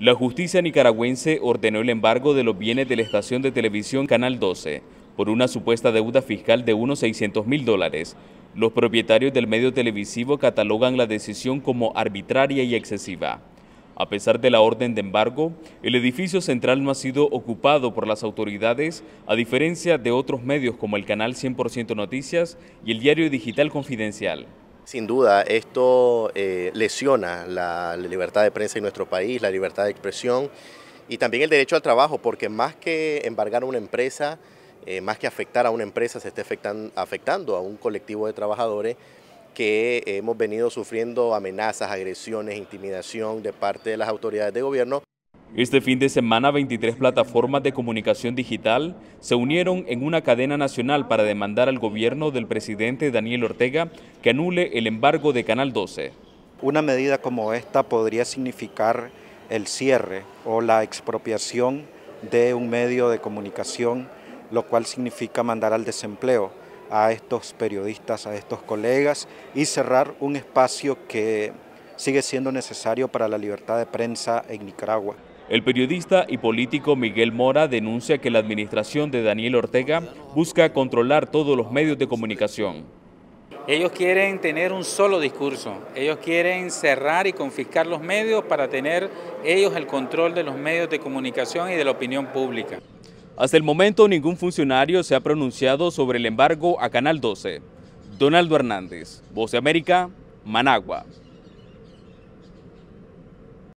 La justicia nicaragüense ordenó el embargo de los bienes de la estación de televisión Canal 12 por una supuesta deuda fiscal de unos 600 mil dólares. Los propietarios del medio televisivo catalogan la decisión como arbitraria y excesiva. A pesar de la orden de embargo, el edificio central no ha sido ocupado por las autoridades, a diferencia de otros medios como el canal 100% Noticias y el diario digital Confidencial. Sin duda, esto eh, lesiona la, libertad de prensa en nuestro país, la libertad de expresión y también el derecho al trabajo, porque más que embargar a una empresa, eh, más que afectar a una empresa, se está afectando a un colectivo de trabajadores que hemos venido sufriendo amenazas, agresiones, intimidación de parte de las autoridades de gobierno este fin de semana, 23 plataformas de comunicación digital se unieron en una cadena nacional para demandar al gobierno del presidente Daniel Ortega que anule el embargo de Canal 12. Una medida como esta podría significar el cierre o la expropiación de un medio de comunicación, lo cual significa mandar al desempleo a estos periodistas, a estos colegas y cerrar un espacio que sigue siendo necesario para la libertad de prensa en Nicaragua. El periodista y político Miguel Mora denuncia que la administración de Daniel Ortega busca controlar todos los medios de comunicación. Ellos quieren tener un solo discurso, ellos quieren cerrar y confiscar los medios para tener ellos el control de los medios de comunicación y de la opinión pública. Hasta el momento ningún funcionario se ha pronunciado sobre el embargo a Canal 12. Donaldo Hernández, Voce América, Managua.